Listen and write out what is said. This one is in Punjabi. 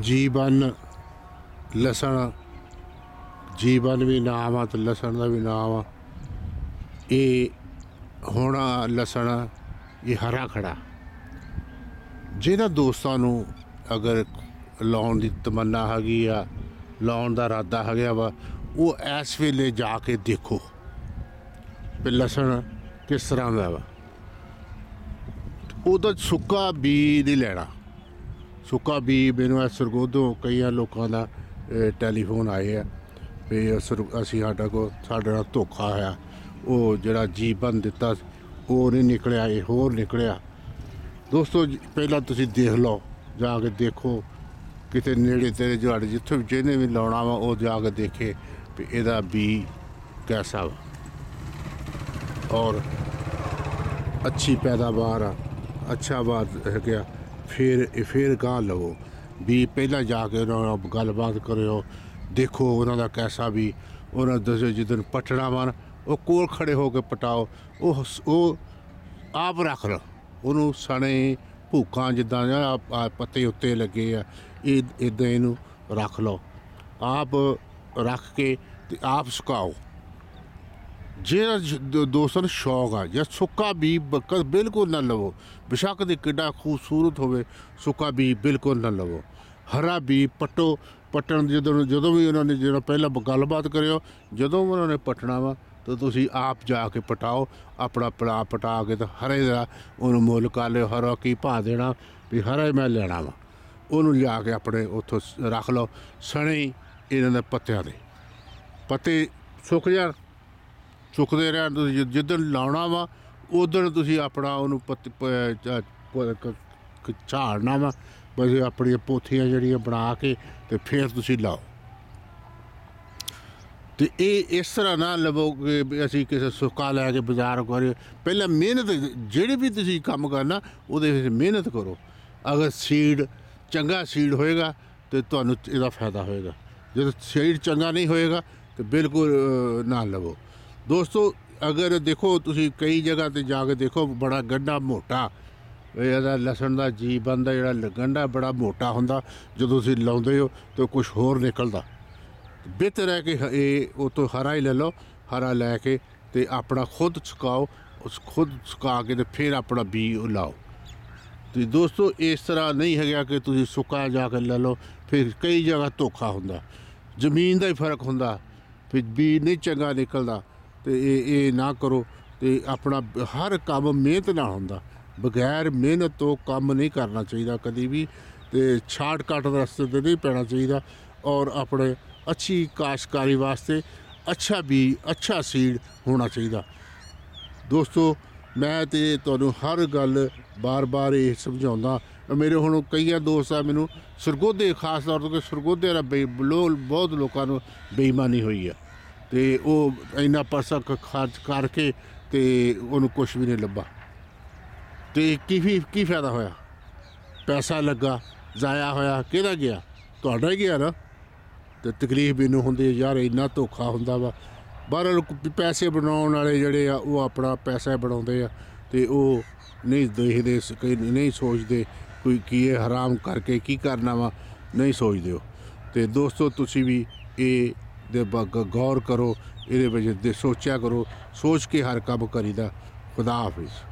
ਜੀਵਨ ਲਸਣ ਜੀਵਨ ਵੀ ਨਾਮ ਆ ਤੇ ਲਸਣ ਦਾ ਵੀ ਨਾਮ ਆ ਇਹ ਹੁਣ ਲਸਣ ਇਹ ਹਰਾ ਖੜਾ ਜਿਹਨਾਂ ਦੋਸਤਾਂ ਨੂੰ ਅਗਰ ਲਾਉਣ ਦੀ ਤਮੰਨਾ ਹੈਗੀ ਆ ਲਾਉਣ ਦਾ ਇਰਾਦਾ ਹੈਗਾ ਵਾ ਉਹ ਇਸ ਵੇਲੇ ਜਾ ਕੇ ਦੇਖੋ ਵੀ ਲਸਣ ਕਿਸ ਤਰ੍ਹਾਂ ਦਾ ਵਾ ਉਹਦਾ ਸੁੱਕਾ ਬੀਜ ਹੀ ਲੈਣਾ ਸੁੱਕਾ ਵੀ ਮੈਨੂੰ ਇਹ ਸਰਗੋਧੋਂ ਕਈਆਂ ਲੋਕਾਂ ਦਾ ਟੈਲੀਫੋਨ ਆਏ ਆ ਵੀ ਅਸੀਂ ਸਾਡਾ ਕੋ ਸਾਡੇ ਨਾਲ ਧੋਖਾ ਹੋਇਆ ਉਹ ਜਿਹੜਾ ਜੀਵਨ ਦਿੱਤਾ ਉਹ ਨਹੀਂ ਨਿਕਲਿਆ ਇਹ ਹੋਰ ਨਿਕਲਿਆ ਦੋਸਤੋ ਪਹਿਲਾਂ ਤੁਸੀਂ ਦੇਖ ਲਓ ਜਾ ਕੇ ਦੇਖੋ ਕਿਤੇ ਨੇੜੇ ਤੇਰੇ ਜੜ ਜਿੱਥੇ ਵੀ ਜਿਹਨੇ ਵੀ ਲਾਉਣਾ ਵਾ ਉਹ ਜਾ ਕੇ ਦੇਖੇ ਵੀ ਇਹਦਾ ਵੀ ਕੈਸਾ ਵਾ ਔਰ ਅੱਛੀ ਪੈਦਾਵਾਰ ਆ ਅੱਛਾ ਬਾਤ ਹੈ ਗਿਆ ਫਿਰ ਫਿਰ ਕਾ ਲਵੋ ਵੀ ਪਹਿਲਾਂ ਜਾ ਕੇ ਉਹਨਾਂ ਨਾਲ ਗੱਲਬਾਤ ਕਰਿਓ ਦੇਖੋ ਉਹਨਾਂ ਦਾ ਕੈਸਾ ਵੀ ਉਹਨਾਂ ਦੱਸੋ ਜਿੱਦਨ ਪਟੜਾ ਮਨ ਉਹ ਕੋਲ ਖੜੇ ਹੋ ਕੇ ਪਟਾਓ ਉਹ ਉਹ ਆਪ ਰੱਖ ਲਓ ਉਹਨੂੰ ਸਣੇ ਭੂਕਾਂ ਜਿੱਦਾਂ ਪੱਤੇ ਉੱਤੇ ਲੱਗੇ ਆ ਇਹ ਇਦਾਂ ਇਹਨੂੰ ਰੱਖ ਲਓ ਆਪ ਰੱਖ ਕੇ ਤੇ ਆਪ ਸੁਕਾਓ ਜਿਹੜਾ ਦੋਸਤਾਂ ਨੂੰ ਸ਼ੌਕ ਆ ਜਾਂ ਸੁੱਕਾ ਬੀ ਬਿਲਕੁਲ ਨਾ ਲਵੋ ਬਿਸ਼ੱਕ ਦੇ ਕਿੱਡਾ ਖੂਬਸੂਰਤ ਹੋਵੇ ਸੁੱਕਾ ਬੀ ਬਿਲਕੁਲ ਨਾ ਲਵੋ ਹਰਾ ਬੀ ਪਟੋ ਪਟਣ ਜਦੋਂ ਜਦੋਂ ਵੀ ਉਹਨਾਂ ਨੇ ਜਿਹੜਾ ਪਹਿਲਾਂ ਗੱਲਬਾਤ ਕਰਿਓ ਜਦੋਂ ਉਹਨਾਂ ਨੇ ਪਟਣਾ ਵਾ ਤਾਂ ਤੁਸੀਂ ਆਪ ਜਾ ਕੇ ਪਟਾਓ ਆਪਣਾ ਪਲਾ ਪਟਾ ਕੇ ਤਾਂ ਹਰੇ ਦਾ ਉਹਨੂੰ ਮੁੱਲ ਕਰ ਲਿਓ ਹਰਾ ਕੀ ਭਾ ਦੇਣਾ ਵੀ ਹਰਾ ਮੈਂ ਲੈਣਾ ਵਾ ਉਹਨੂੰ ਲਿਆ ਕੇ ਆਪਣੇ ਉੱਥੋਂ ਰੱਖ ਲਓ ਸਣੇ ਇਹਨਾਂ ਦੇ ਪੱਤਿਆਂ ਦੇ ਪੱਤੇ ਸੁੱਕ ਜਾਣ ਸੁੱਕਦੇ ਰਹਿਣ ਤੁਸੀਂ ਜਿੱਦਣ ਲਾਉਣਾ ਵਾ ਉਦੋਂ ਤੁਸੀਂ ਆਪਣਾ ਉਹਨੂੰ ਝਾੜਨਾ ਵਾ ਬਸ ਆਪਣੀਆਂ ਪੋਥੀਆਂ ਜਿਹੜੀਆਂ ਬਣਾ ਕੇ ਤੇ ਫਿਰ ਤੁਸੀਂ ਲਾਓ ਤੇ ਇਹ ਇਸ ਤਰ੍ਹਾਂ ਨਾ ਲਵੋ ਕਿ ਅਸੀਂ ਕਿਸੇ ਸੁੱਕਾ ਲੈ ਕੇ ਬਾਜ਼ਾਰ ਕਰੇ ਪਹਿਲਾਂ ਮਿਹਨਤ ਜਿਹੜੀ ਵੀ ਤੁਸੀਂ ਕੰਮ ਕਰਨਾ ਉਹਦੇ ਵਿੱਚ ਮਿਹਨਤ ਕਰੋ ਅਗਰ ਸੀਡ ਚੰਗਾ ਸੀਡ ਹੋਏਗਾ ਤੇ ਤੁਹਾਨੂੰ ਇਹਦਾ ਫਾਇਦਾ ਹੋਏਗਾ ਜੇ ਸੀਡ ਚੰਗਾ ਨਹੀਂ ਹੋਏਗਾ ਤੇ ਬਿਲਕੁਲ ਨਾ ਲਵੋ ਦੋਸਤੋ ਅਗਰ ਦੇਖੋ ਤੁਸੀਂ ਕਈ ਜਗ੍ਹਾ ਤੇ ਜਾ ਕੇ ਦੇਖੋ ਬੜਾ ਗੰਡਾ ਮੋਟਾ ਇਹਦਾ ਲਸਣ ਦਾ ਜੀ ਬੰਦਾ ਜਿਹੜਾ ਲਗੰਡਾ ਬੜਾ ਮੋਟਾ ਹੁੰਦਾ ਜਦੋਂ ਤੁਸੀਂ ਲਾਉਂਦੇ ਹੋ ਤਾਂ ਕੁਝ ਹੋਰ ਨਿਕਲਦਾ ਬਿਹਤਰ ਹੈ ਕਿ ਇਹ ਉਹ ਤੋਂ ਹਰਾ ਹੀ ਲੈ ਲਓ ਹਰਾ ਲੈ ਕੇ ਤੇ ਆਪਣਾ ਖੁਦ ਸੁਕਾਓ ਉਸ ਖੁਦ ਸੁਕਾ ਕੇ ਤੇ ਫਿਰ ਆਪਣਾ ਬੀ ਲਾਓ ਤੇ ਦੋਸਤੋ ਇਸ ਤਰ੍ਹਾਂ ਨਹੀਂ ਹੈਗਾ ਕਿ ਤੁਸੀਂ ਸੁੱਕਾ ਜਾ ਕੇ ਲੈ ਲਓ ਫਿਰ ਕਈ ਜਗ੍ਹਾ ਧੋਖਾ ਹੁੰਦਾ ਜ਼ਮੀਨ ਦਾ ਹੀ ਫਰਕ ਹੁੰਦਾ ਫਿਰ ਬੀ ਨਹੀਂ ਚੰਗਾ ਨਿਕਲਦਾ ਤੇ ਇਹ ਇਹ ਨਾ ਕਰੋ ਤੇ ਆਪਣਾ ਹਰ ਕੰਮ ਮਿਹਨਤ ਨਾਲ ਹੁੰਦਾ ਬਗੈਰ ਮਿਹਨਤ ਤੋਂ ਕੰਮ ਨਹੀਂ ਕਰਨਾ ਚਾਹੀਦਾ ਕਦੀ ਵੀ ਤੇ ਸ਼ਾਰਟਕਟ ਰਸਤੇ ਤੇ ਨਹੀਂ ਪੈਣਾ ਚਾਹੀਦਾ ਔਰ ਆਪਣੇ ਅੱਛੀ ਕਾਸ਼ਕਾਰੀ ਵਾਸਤੇ ਅੱਛਾ ਵੀ ਅੱਛਾ ਸੀਡ ਹੋਣਾ ਚਾਹੀਦਾ ਦੋਸਤੋ ਮੈਂ ਤੇ ਤੁਹਾਨੂੰ ਹਰ ਗੱਲ ਬਾਰ-ਬਾਰ ਇਹ ਸਮਝਾਉਂਦਾ ਮੇਰੇ ਹੁਣ ਕਈਆਂ ਦੋਸਤ ਆ ਮੈਨੂੰ ਸਰਗੋਦੇ ਖਾਸ ਤੌਰ ਤੇ ਸਰਗੋਦੇ ਦਾ ਬਹੁਤ ਲੋਕਾਂ ਨੂੰ ਬੇਈਮਾਨੀ ਹੋਈ ਆ ਤੇ ਉਹ ਇੰਨਾ ਪੈਸਾ ਖਰਚ ਕਰਕੇ ਤੇ ਉਹਨੂੰ ਕੁਝ ਵੀ ਨਹੀਂ ਲੱਭਾ ਤੇ ਕੀ ਕੀ ਫਾਇਦਾ ਹੋਇਆ ਪੈਸਾ ਲੱਗਾ ਜ਼ਾਇਆ ਹੋਇਆ ਕਿਹਦਾ ਗਿਆ ਤੁਹਾਡਾ ਗਿਆ ਨਾ ਤੇ ਤਕਲੀਫ ਵੀ ਨੂੰ ਹੁੰਦੀ ਯਾਰ ਇੰਨਾ ਧੋਖਾ ਹੁੰਦਾ ਵਾ ਬਾਹਰ ਪੈਸੇ ਬਣਾਉਣ ਵਾਲੇ ਜਿਹੜੇ ਆ ਉਹ ਆਪਣਾ ਪੈਸਾ ਬਣਾਉਂਦੇ ਆ ਤੇ ਉਹ ਨਹੀਂ ਦੇਖਦੇ ਕੋਈ ਨਹੀਂ ਸੋਚਦੇ ਕੋਈ ਕੀ ਹੈ ਹਰਾਮ ਕਰਕੇ ਕੀ ਕਰਨਾ ਵਾ ਨਹੀਂ ਸੋਚਦੇ ਹੋ ਤੇ ਦੋਸਤੋ ਤੁਸੀਂ ਵੀ ਇਹ ਦੇ ਗੌਰ ਕਰੋ ਇਹਦੇ ਵਿੱਚ ਦੇ ਸੋਚਿਆ ਕਰੋ ਸੋਚ ਕੇ ਹਰ ਕੰਮ ਕਰੀਦਾ ਖੁਦਾ ਹਾਫਿਜ਼